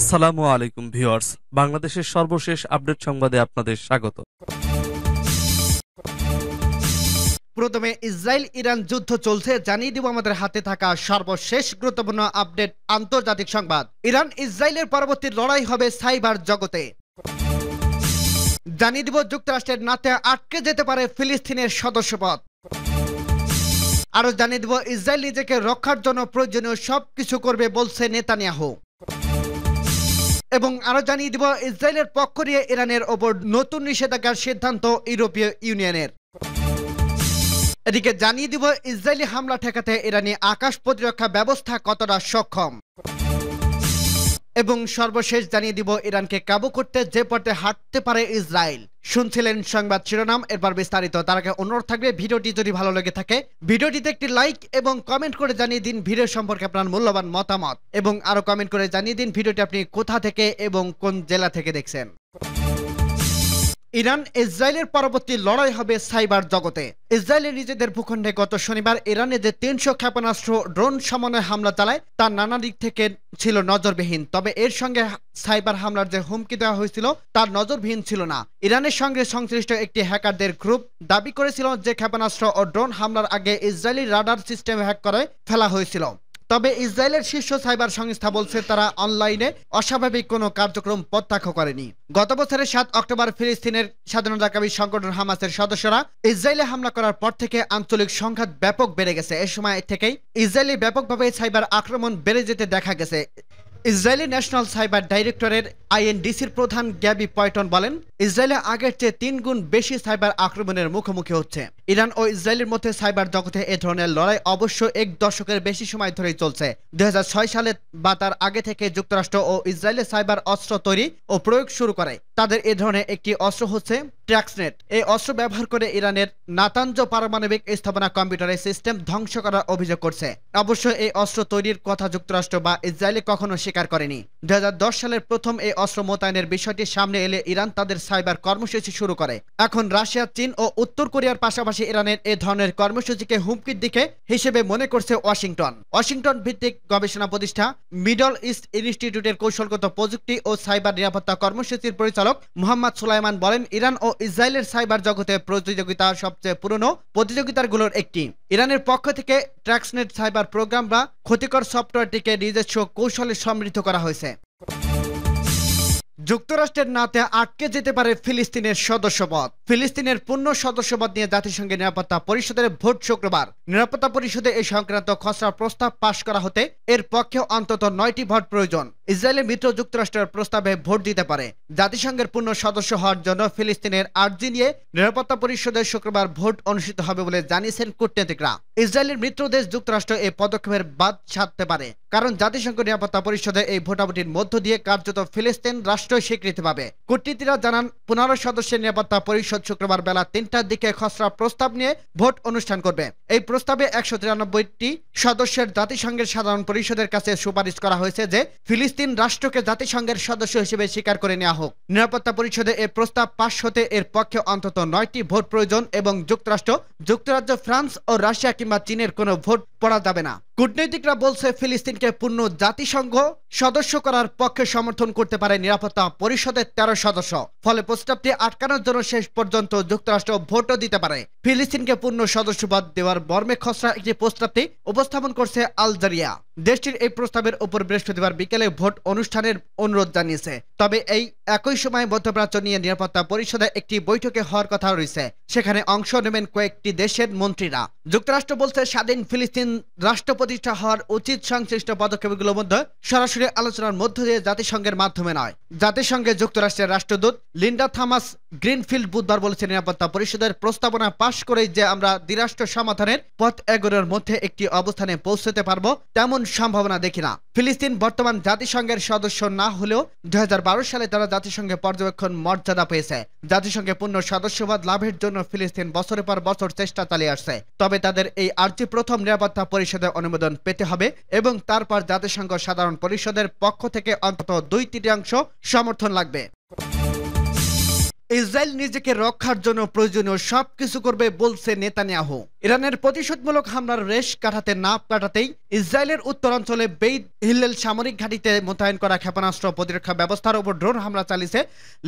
আসসালামু আলাইকুম ভিওয়ার্স বাংলাদেশের সর্বশেষ আপডেট সংবাদে আপনাদের স্বাগত প্রথমে ইসরায়েল ইরান যুদ্ধ চলছে জানিয়ে দিব আমাদের হাতে থাকা সর্বশেষ গুরুত্বপূর্ণ আপডেট আন্তর্জাতিক সংবাদ ইরান ইসরায়েলের পরবর্তী লড়াই হবে সাইবার জগতে জানিয়ে দিব যুক্তরাষ্ট্রের নাতে আটকে যেতে পারে ফিলিস্তিনের সদস্যপদ আরো জানিয়ে দিব ইসরায়েল নিজেকে রক্ষার জন্য প্রয়োজনীয় সব কিছু করবে বলছে নেতানিয়াহু এবং আরো জানিয়ে দিব ইসরায়েলের পক্ষ নিয়ে ইরানের ওপর নতুন নিষেধাজ্ঞার সিদ্ধান্ত ইউরোপীয় ইউনিয়নের এদিকে জানিয়ে দিব ইসরায়েলি হামলা ঠেকাতে ইরানি আকাশ প্রতিরক্ষা ব্যবস্থা কতটা সক্ষম এবং সর্বশেষ জানিয়ে দিব ইরানকে কাবু করতে যে পথে হাঁটতে পারে ইসরায়েল শুনছিলেন সংবাদ শিরোনাম এরপর বিস্তারিত তার আগে অনুরোধ থাকবে ভিডিওটি যদি ভালো লেগে থাকে ভিডিওটিতে একটি লাইক এবং কমেন্ট করে জানিয়ে দিন ভিডিও সম্পর্কে আপনার মূল্যবান মতামত এবং আরও কমেন্ট করে জানিয়ে দিন ভিডিওটি আপনি কোথা থেকে এবং কোন জেলা থেকে দেখছেন ইরান ইসরায়েলের পরবর্তী লড়াই হবে সাইবার জগতে ইসরায়েলে নিজেদের ভূখণ্ডে গত শনিবার ইরানে যে তিনশো ক্ষেপণাস্ত্র ড্রোন সমন্বয়ে হামলা চালায় তা নানা দিক থেকে ছিল নজরবিহীন তবে এর সঙ্গে সাইবার হামলার যে হুমকি দেওয়া হয়েছিল তার নজরবিহীন ছিল না ইরানের সঙ্গে সংশ্লিষ্ট একটি হ্যাকারদের গ্রুপ দাবি করেছিল যে ক্ষেপণাস্ত্র ও ড্রোন হামলার আগে ইসরায়েলি রাডার সিস্টেম হ্যাক করে ফেলা হয়েছিল তবে ইসরায়েলের শীর্ষ সাইবার সংস্থা বলছে তারা অনলাইনে অস্বাভাবিক কোনো কার্যক্রম প্রত্যাখ্য করেনি গত বছরের সাত অক্টোবর ফিলিস্তিনের স্বাধীনতাকামী সংগঠন হামাসের সদস্যরা ইসরায়েলে হামলা করার পর থেকে আঞ্চলিক সংঘাত ব্যাপক বেড়ে গেছে এ সময় থেকেই ইসরায়েলে ব্যাপকভাবে সাইবার আক্রমণ বেড়ে যেতে দেখা গেছে ইসরায়েলি ন্যাশনাল সাইবার ডাইরেক্টরের আইএনডিসির প্রধান গ্যাবি পয়টন বলেন ইসরায়েলে আগের চেয়ে তিন গুণ বেশি সাইবার আক্রমণের মুখোমুখি হচ্ছে ইরান ও ইসরায়েলের মধ্যে সাইবার জগতে এ ধরনের লড়াই অবশ্য এক দশকের বেশি সময় ধরেই চলছে দুই সালে বা তার আগে থেকে যুক্তরাষ্ট্র ও ইসরায়েলে সাইবার অস্ত্র তৈরি ও প্রয়োগ শুরু করে তাদের এ ধরনের একটি অস্ত্র হচ্ছে ট্যাক্সনেট এই অস্ত্র ব্যবহার করে ইরানের নাতাঞ্জ পারমাণবিক স্থাপনা কম্পিউটারের সিস্টেম ধ্বংস করার অভিযোগ করছে অবশ্য এই অস্ত্র তৈরির কথা যুক্তরাষ্ট্র বা ইসরায়েলে কখনো স্বীকার করেনি দু সালের প্রথম এই অস্ত্র মোতায়েনের বিষয়টি সামনে এলে ইরান তাদের সাইবার কর্মসূচি শুরু করে এখন রাশিয়া চীন ও উত্তর কোরিয়ার পাশাপাশি ইরানের এ ধরনের কর্মসূচিকে হুমকির দিকে হিসেবে মনে করছে ওয়াশিংটন ওয়াশিংটন ভিত্তিক গবেষণা প্রতিষ্ঠা মিডল ইস্ট ইনস্টিটিউটের কৌশলগত প্রযুক্তি ও সাইবার নিরাপত্তা কর্মসূচির পরিচালক মোহাম্মদ সুলাইমান বলেন ইরান ও ইসরায়েলের সাইবার জগতে প্রতিযোগিতা সবচেয়ে পুরনো প্রতিযোগিতাগুলোর একটি ইরানের পক্ষ থেকে ট্র্যাক্সনেট সাইবার প্রোগ্রাম বা ক্ষতিকর সফটওয়্যারটিকে নিজস্ব কৌশলে সমৃদ্ধ করা হয়েছে যুক্তরাষ্ট্রের নাতে আটকে যেতে পারে ফিলিস্তিনের সদস্যপদ ফিলিস্তিনের পূর্ণ সদস্যপদ নিয়ে জাতিসংঘের নিরাপত্তা পরিষদের ভোট শুক্রবার নিরাপত্তা পরিষদে এই সংক্রান্ত খসড়া প্রস্তাব পাশ করা হতে এর পক্ষে অন্তত নয়টি ভোট প্রয়োজন ইসরায়েলের মিত্র যুক্তরাষ্ট্রের প্রস্তাবে ভোট দিতে পারে জাতিসংঘের পূর্ণ সদস্য হওয়ার জন্য ফিলিস্তিনের আর্জি নিয়ে নিরাপত্তা পরিষদের শুক্রবার ভোট অনুষ্ঠিত হবে বলে জানিয়েছেন কূটনীতিকরা ইসরায়েলের মিত্র দেশ যুক্তরাষ্ট্র এই পদক্ষেপের বাদ সাধতে পারে কারণ জাতিসংঘ নিরাপত্তা পরিষদে এই ভোটাভুটির মধ্য দিয়ে কার্যত ফিলিস্তিন রাষ্ট্র স্বীকৃতি পাবে কূটনীতিরা জানান পনেরো সদস্যের নিরাপত্তা পরিষদ শুক্রবার বেলা তিনটার দিকে খসড়া প্রস্তাব নিয়ে ভোট অনুষ্ঠান করবে এই প্রস্তাবে একশো তিরানব্বইটি সদস্যের জাতিসংঘের সাধারণ পরিষদের কাছে সুপারিশ করা হয়েছে যে ফিলিস্তিন রাষ্ট্রকে জাতিসংঘের সদস্য হিসেবে স্বীকার করে নেওয়া হোক নিরাপত্তা পরিষদে এ প্রস্তাব পাশ হতে এর পক্ষে অন্তত নয়টি ভোট প্রয়োজন এবং যুক্তরাষ্ট্র যুক্তরাজ্য ফ্রান্স ও রাশিয়া কিংবা চীনের কোনো ভোট পড়া যাবে না কূটনৈতিকরা বলছে ফিলিস্তিনকে পূর্ণ জাতিসংঘ সদস্য করার পক্ষে সমর্থন করতে পারে নিরাপত্তা পরিষদের তেরো সদস্য ফলে প্রস্তাবটি আটকানোর জন্য শেষ পর্যন্ত যুক্তরাষ্ট্র ভোটও দিতে পারে ফিলিস্তিনকে পূর্ণ সদস্যপদ দেওয়ার বর্মে খসড়া একটি প্রস্তাবটি উপস্থাপন করছে আলজারিয়া দেশটির এই প্রস্তাবের উপর বৃহস্পতিবার বিকেলে ভোট অনুষ্ঠানের অনুরোধ জানিয়েছে তবে এই একই সময় মধ্যপ্রাচ্য নিয়ে নিরাপত্তা পরিষদে একটি বৈঠকে হওয়ার কথা রয়েছে সেখানে অংশ নেবেন কয়েকটি দেশের মন্ত্রীরা যুক্তরাষ্ট্র বলছে স্বাধীন ফিলিস্তিন রাষ্ট্র প্রতিষ্ঠা হওয়ার উচিত সংশ্লিষ্ট পদক্ষেপগুলোর মধ্যে সরাসরি আলোচনার মধ্য দিয়ে জাতিসংঘের মাধ্যমে নয় জাতিসংঘে যুক্তরাষ্ট্রের রাষ্ট্রদূত লিন্ডা থমাস গ্রিনফিল্ড বুধবার বলেছে নিরাপত্তা পরিষদের প্রস্তাবনা পাশ পাশ করে যে আমরা দ্বিরাষ্ট্র সমাধানের পথ এগোনোর মধ্যে একটি অবস্থানে পৌঁছতে পারব তেমন সম্ভাবনা দেখি না ফিলিস্তিন বর্তমান জাতিসংঘের সদস্য না হলেও দু সালে তারা জাতিসংঘে পর্যবেক্ষণ মর্যাদা পেয়েছে জাতিসংঘে পূর্ণ সদস্যবাদ লাভের জন্য ফিলিস্তিন বছরের পর বছর চেষ্টা চালিয়ে আসছে তবে তাদের এই আর্জি প্রথম নিরাপত্তা পরিষদে অনুমোদন পেতে হবে এবং তারপর জাতিসংঘ সাধারণ পরিষদের পক্ষ থেকে অন্তত দুই তৃতীয়াংশ সমর্থন লাগবে ইসরায়েল নিজেকে রক্ষার জন্য প্রয়োজনীয় সব কিছু করবে বলছে নেতানিয়াহু ইরানের প্রতিশোধমূলক হামলার রেশ কাটাতে না কাটাতেই ইসরায়েলের উত্তরাঞ্চলে বেইদ হিল্লেল সামরিক ঘাঁটিতে মোতায়েন করা ক্ষেপণাস্ত্র প্রতিরক্ষা ব্যবস্থার উপর ড্রোন হামলা চালিয়েছে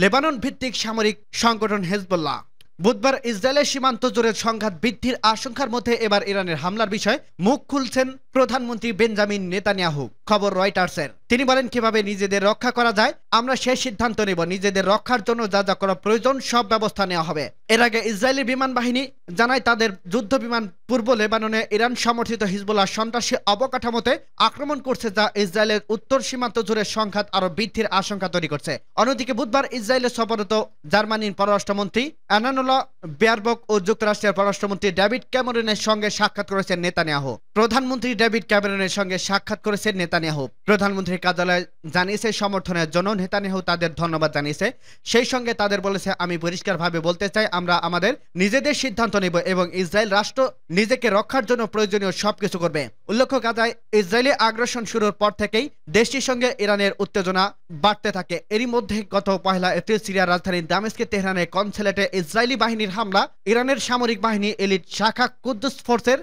লেবানন ভিত্তিক সামরিক সংগঠন হেজবুল্লাহ বুধবার ইসরায়েলের সীমান্ত জোরের সংঘাত বৃদ্ধির আশঙ্কার মধ্যে এবার ইরানের হামলার বিষয়ে মুখ খুলছেন প্রধানমন্ত্রী বেঞ্জামিন নেতানিয়াহু খবর রয়টার্সের তিনি বলেন কিভাবে নিজেদের রক্ষা করা যায় আমরা সেই সিদ্ধান্ত নেব নিজেদের রক্ষার জন্য যা যা করা প্রয়োজন সব ব্যবস্থা নেওয়া হবে এর আগে ইসরায়েলি বিমান বাহিনী জানায় তাদের যুদ্ধ বিমান পূর্ব লেবাননে ইরান সমর্থিত হিজবুল্লাহ সন্ত্রাসী অবকাঠামোতে আক্রমণ করছে যা ইসরায়েলের উত্তর সীমান্ত জুড়ে সংঘাত আরও বৃদ্ধির আশঙ্কা তৈরি করছে অন্যদিকে বুধবার ইসরায়েলের সফরত জার্মানির পররাষ্ট্রমন্ত্রী অ্যানানোলা বেয়ারবক ও যুক্তরাষ্ট্রের পররাষ্ট্রমন্ত্রী ডেভিড ক্যামেরনের সঙ্গে সাক্ষাৎ করেছেন নেতানিয়াহু প্রধানমন্ত্রী ডেভিড ক্যামেরনের সঙ্গে সাক্ষাৎ করেছেন নেতানিয়াহু প্রধানমন্ত্রীর কার্যালয় জানিয়েছে সমর্থনের জন্য নেতানিয়াহু তাদের ধন্যবাদ জানিয়েছে সেই সঙ্গে তাদের বলেছে আমি পরিষ্কারভাবে বলতে চাই আমরা আমাদের নিজেদের সিদ্ধান্ত নেব এবং ইসরায়েল রাষ্ট্র নিজেকে রক্ষার জন্য প্রয়োজনীয় সবকিছু করবে উল্লেখ্য কাজায় ইসরায়েলি আগ্রাসন শুরুর পর থেকেই দেশটির সঙ্গে ইরানের উত্তেজনা বাড়তে থাকে এরই মধ্যে গত পহেলা এপ্রিল সিরিয়ার রাজধানী দামেস্কে তেহরানের কনসেলেটে ইসরায়েলি বাহিনীর হামলা ইরানের সামরিক বাহিনী এলিট শাখা কুদ্দুস ফোর্সের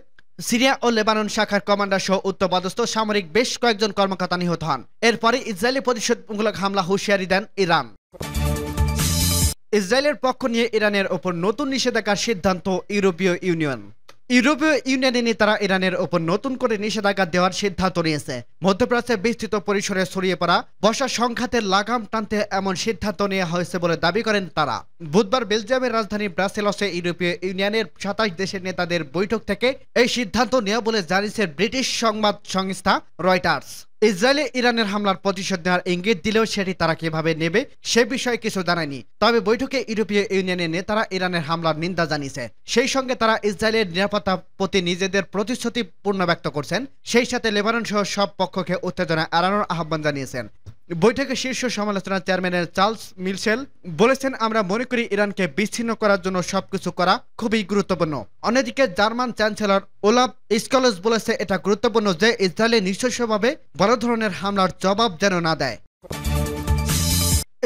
সিরিয়া ও লেবানন শাখার কমান্ডার সহ উত্তরপদস্থ সামরিক বেশ কয়েকজন কর্মকর্তা নিহত হন এরপরে ইসরায়েলি প্রতিশোধমূলক হামলা হুঁশিয়ারি দেন ইরান ইসরায়েলের পক্ষ নিয়ে ইরানের ওপর নতুন নিষেধাজ্ঞার সিদ্ধান্ত ইউরোপীয় ইউনিয়ন ইউরোপীয় ইউনিয়নে নেতারা ইরানের ওপর নতুন করে নিষেধাজ্ঞা দেওয়ার সিদ্ধান্ত নিয়েছে মধ্যপ্রাচ্যের বিস্তৃত পরিসরে ছড়িয়ে পড়া বসা সংঘাতের লাগাম টানতে এমন সিদ্ধান্ত নেওয়া হয়েছে বলে দাবি করেন তারা বুধবার বেলজিয়ামের রাজধানী ব্রাসেলসে ইউরোপীয় ইউনিয়নের সাতাশ দেশের নেতাদের বৈঠক থেকে এই সিদ্ধান্ত নেওয়া বলে জানিয়েছে ব্রিটিশ সংবাদ সংস্থা রয়টার্স ইসরায়েলে ইরানের হামলার প্রতিশোধ নেওয়ার ইঙ্গিত দিলেও সেটি তারা কিভাবে নেবে সে বিষয়ে কিছু জানায়নি তবে বৈঠকে ইউরোপীয় ইউনিয়নের নেতারা ইরানের হামলার নিন্দা জানিয়েছে সেই সঙ্গে তারা ইসরায়েলের নিরাপত্তা প্রতি নিজেদের প্রতিশ্রুতি পূর্ণ ব্যক্ত করছেন সেই সাথে লেবানন সহ সব পক্ষকে উত্তেজনা এড়ানোর আহ্বান জানিয়েছেন বৈঠকে শীর্ষ সমালোচনা চেয়ারম্যানের চার্লস মিলসেল বলেছেন আমরা মনে করি ইরানকে বিচ্ছিন্ন করার জন্য সবকিছু করা খুবই গুরুত্বপূর্ণ অন্যদিকে জার্মান চ্যান্সেলর ওলাভ স্কলস বলেছে এটা গুরুত্বপূর্ণ যে ইসরায়েলে নিঃশস্যভাবে বড় ধরনের হামলার জবাব যেন না দেয়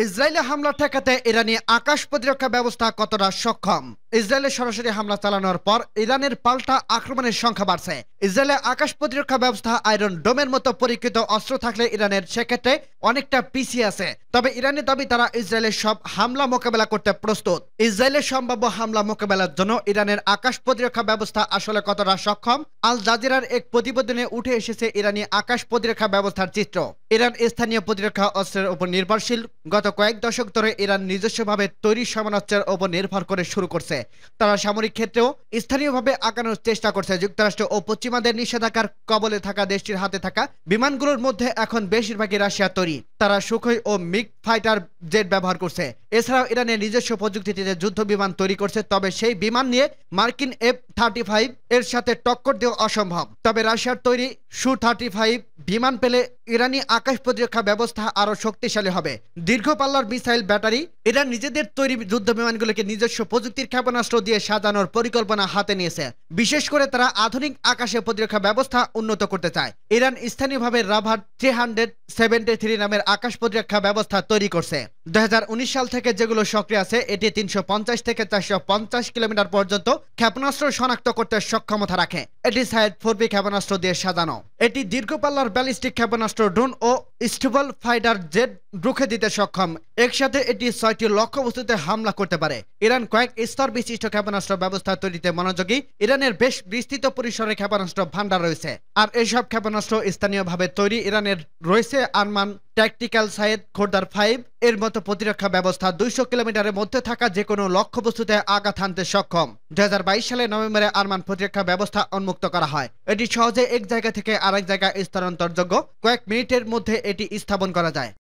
ইসরায়েলে হামলা ঠেকাতে ইরানি আকাশ প্রতিরক্ষা ব্যবস্থা কতটা সক্ষম ইসরায়েলের সরাসরি হামলা চালানোর পর ইরানের পাল্টা আক্রমণের সংখ্যা বাড়ছে ইসরায়েলের আকাশ প্রতিরক্ষা ব্যবস্থা আয়রন ডোমের মতো পরীক্ষিত অস্ত্র থাকলে ইরানের সেক্ষেত্রে অনেকটা পিছিয়ে আছে তবে ইরানের দাবি তারা ইসরায়েলের সব হামলা মোকাবেলা করতে প্রস্তুত ইসরায়েলের সম্ভাব্য হামলা মোকাবেলার জন্য ইরানের আকাশ প্রতিরক্ষা ব্যবস্থা আসলে কতটা সক্ষম আল জাজিরার এক প্রতিবেদনে উঠে এসেছে ইরানি আকাশ প্রতিরক্ষা ব্যবস্থার চিত্র ইরান স্থানীয় প্রতিরক্ষা অস্ত্রের উপর নির্ভরশীল গত কয়েক দশক ধরে ইরান নিজস্বভাবে তৈরি সমরাস্ত্রের উপর নির্ভর করে শুরু করছে তারা সামরিক ক্ষেত্রেও স্থানীয়ভাবে আঁকানোর চেষ্টা করছে যুক্তরাষ্ট্র ও পশ্চিমাদের নিষেধাজ্ঞার কবলে থাকা দেশটির হাতে থাকা বিমানগুলোর মধ্যে এখন বেশিরভাগই রাশিয়া তৈরি তারা সুখই ও মিগ ফাইটার জেট ব্যবহার করছে এছাড়াও ইরানের নিজস্ব প্রযুক্তিতে যুদ্ধ বিমান তৈরি করছে তবে সেই বিমান নিয়ে মার্কিন এফ থার্টি ফাইভ এর সাথে টক্কর দেওয়া অসম্ভব তবে রাশিয়ার তৈরি সু থার্টি ফাইভ বিমান পেলে ইরানি আকাশ প্রতিরক্ষা ব্যবস্থা আরও শক্তিশালী হবে দীর্ঘ পাল্লার মিসাইল ব্যাটারি ইরান নিজেদের তৈরি যুদ্ধ বিমানগুলোকে নিজস্ব প্রযুক্তির ক্ষেপণাস্ত্র দিয়ে সাজানোর পরিকল্পনা হাতে নিয়েছে বিশেষ করে তারা আধুনিক আকাশে প্রতিরক্ষা ব্যবস্থা উন্নত করতে চায় ইরান স্থানীয়ভাবে রাভার থ্রি হান্ড্রেড সেভেন্টি থ্রি নামের আকাশ প্রতিরক্ষা ব্যবস্থা তৈরি করছে 2019 সাল থেকে যেগুলো সক্রিয় আছে এটি 350 থেকে 450 কিলোমিটার পর্যন্ত ক্ষেপণাস্ত্র শনাক্ত করতে সক্ষমতা রাখে এটি সাইড ফোরবি ক্ষেপণাস্ত্র দিয়ে সাজানো এটি দীর্ঘপাল্লার ব্যালিস্টিক ক্ষেপণাস্ত্র ড্রোন ও স্টুবল ফাইটার জেট রুখে দিতে সক্ষম একসাথে এটি ছয়টি বস্তুতে হামলা করতে পারে ইরান কয়েক স্তর বিশিষ্ট ক্ষেপণাস্ত্র ব্যবস্থা তৈরিতে মনোযোগী ইরানের বেশ বিস্তৃত পরিসরে ক্ষেপণাস্ত্র ভান্ডার রয়েছে আর এসব ক্ষেপণাস্ত্র স্থানীয়ভাবে তৈরি ইরানের রয়েছে Arman tactical Sayyad Khordad five এর মতো প্রতিরক্ষা ব্যবস্থা দুইশো কিলোমিটারের মধ্যে থাকা যে কোনো লক্ষ্যবস্তুতে আঘাত আনতে সক্ষম দু সালে নভেম্বরে আরমান প্রতিরক্ষা ব্যবস্থা উন্মুক্ত করা হয় এটি সহজে এক জায়গা থেকে আরেক জায়গায় স্থানান্তরযোগ্য কয়েক মিনিটের মধ্যে এটি স্থাপন করা যায়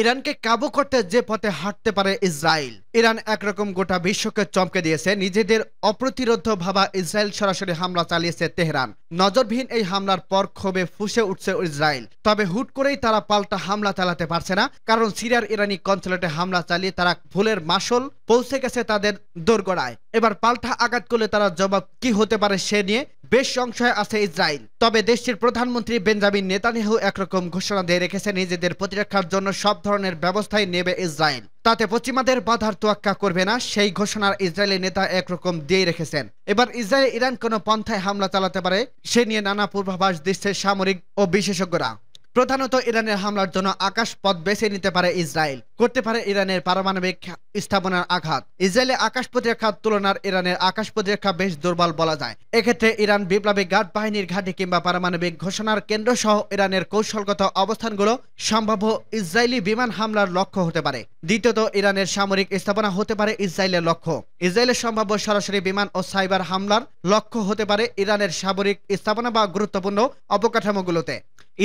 ইরানকে কাবু করতে যে পথে হাঁটতে পারে ইসরায়েল ইরান একরকম গোটা বিশ্বকে চমকে দিয়েছে নিজেদের অপ্রতিরোধ ভাবা ইসরায়েল সরাসরি হামলা চালিয়েছে তেহরান নজরবিহীন এই হামলার পর ক্ষোভে ফুসে উঠছে ইসরায়েল তবে হুট করেই তারা পাল্টা হামলা চালাতে পারছে না কারণ সিরিয়ার ইরানি কনসুলেটে হামলা চালিয়ে তারা ভুলের মাসল পৌঁছে গেছে তাদের দোরগোড়ায় এবার পাল্টা আঘাত করলে তারা জবাব কি হতে পারে সে নিয়ে বেশ সংশয় আছে ইসরায়েল তবে দেশটির প্রধানমন্ত্রী বেঞ্জামিন নেতানিয়াহু একরকম ঘোষণা দিয়ে রেখেছে নিজেদের প্রতিরক্ষার জন্য সব ধরনের ব্যবস্থাই নেবে ইসরায়েল তাতে পশ্চিমাদের বাধার তোয়াক্কা করবে না সেই ঘোষণার ইসরায়েলি নেতা একরকম দিয়ে রেখেছেন এবার ইসরায়েল ইরান কোনো পন্থায় হামলা চালাতে পারে সে নিয়ে নানা পূর্বাভাস দিচ্ছে সামরিক ও বিশেষজ্ঞরা প্রধানত ইরানের হামলার জন্য আকাশ পথ বেছে নিতে পারে ইসরায়েল করতে পারে ইরানের পারমাণবিক স্থাপনার আঘাত ইসরায়েলে আকাশ প্রতিরক্ষার তুলনার ইরানের আকাশ প্রতিরক্ষা বেশ দুর্বল বলা যায় এক্ষেত্রে ইরান বিপ্লবী গার্ড বাহিনীর ঘাঁটি কিংবা পারমাণবিক ঘোষণার কেন্দ্র সহ ইরানের কৌশলগত অবস্থানগুলো সম্ভাব্য ইসরায়েলি বিমান হামলার লক্ষ্য হতে পারে দ্বিতীয়ত ইরানের সামরিক স্থাপনা হতে পারে ইসরায়েলের লক্ষ্য ইসরায়েলের সম্ভাব্য সরাসরি বিমান ও সাইবার হামলার লক্ষ্য হতে পারে ইরানের সামরিক স্থাপনা বা গুরুত্বপূর্ণ অবকাঠামোগুলোতে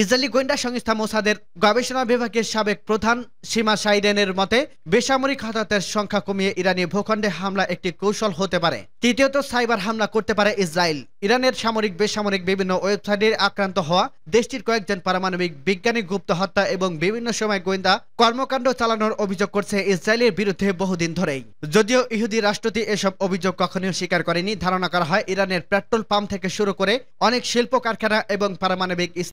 ইসরায়েলি গোয়েন্দা সংস্থা মোসাদের গবেষণা বিভাগের সাবেক প্রধান সীমা সাইডেনের মতে বেসামরিক হতাহতের সংখ্যা কমিয়ে ইরানি ভূখণ্ডে হামলা একটি কৌশল হতে পারে তৃতীয়ত সাইবার হামলা করতে পারে ইসরায়েল ইরানের সামরিক বেসামরিক বিভিন্ন ওয়েবসাইটের আক্রান্ত হওয়া দেশটির কয়েকজন পারমাণবিক বিজ্ঞানী গুপ্ত হত্যা এবং বিভিন্ন সময় গোয়েন্দা কর্মকাণ্ড চালানোর অভিযোগ করছে ইসরায়েলের বিরুদ্ধে বহুদিন ধরেই যদিও ইহুদি রাষ্ট্রটি এসব অভিযোগ কখনোই স্বীকার করেনি ধারণা করা হয় ইরানের পেট্রোল পাম্প থেকে শুরু করে অনেক শিল্প কারখানা এবং পারমাণবিক